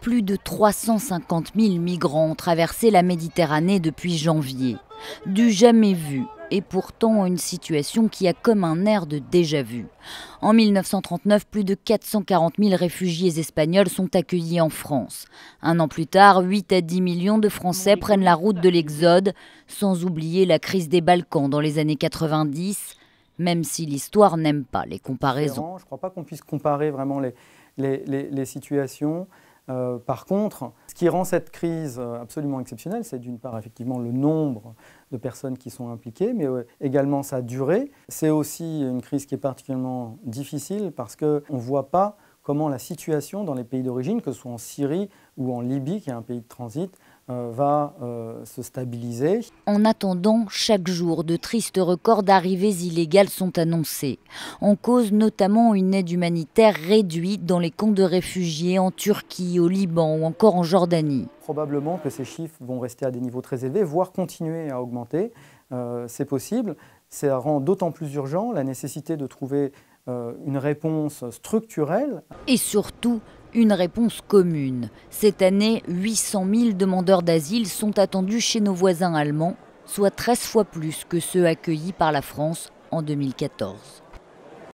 Plus de 350 000 migrants ont traversé la Méditerranée depuis janvier. Du jamais vu, et pourtant une situation qui a comme un air de déjà-vu. En 1939, plus de 440 000 réfugiés espagnols sont accueillis en France. Un an plus tard, 8 à 10 millions de Français prennent la route de l'exode, sans oublier la crise des Balkans dans les années 90, même si l'histoire n'aime pas les comparaisons. Je ne crois pas qu'on puisse comparer vraiment les, les situations. Euh, par contre, ce qui rend cette crise euh, absolument exceptionnelle, c'est d'une part effectivement le nombre de personnes qui sont impliquées, mais également sa durée. C'est aussi une crise qui est particulièrement difficile parce qu'on ne voit pas comment la situation dans les pays d'origine, que ce soit en Syrie ou en Libye, qui est un pays de transit, euh, va euh, se stabiliser. En attendant, chaque jour, de tristes records d'arrivées illégales sont annoncés. En cause notamment une aide humanitaire réduite dans les camps de réfugiés en Turquie, au Liban ou encore en Jordanie. Probablement que ces chiffres vont rester à des niveaux très élevés, voire continuer à augmenter. Euh, c'est possible. Ça rend d'autant plus urgent la nécessité de trouver une réponse structurelle. Et surtout, une réponse commune. Cette année, 800 000 demandeurs d'asile sont attendus chez nos voisins allemands, soit 13 fois plus que ceux accueillis par la France en 2014.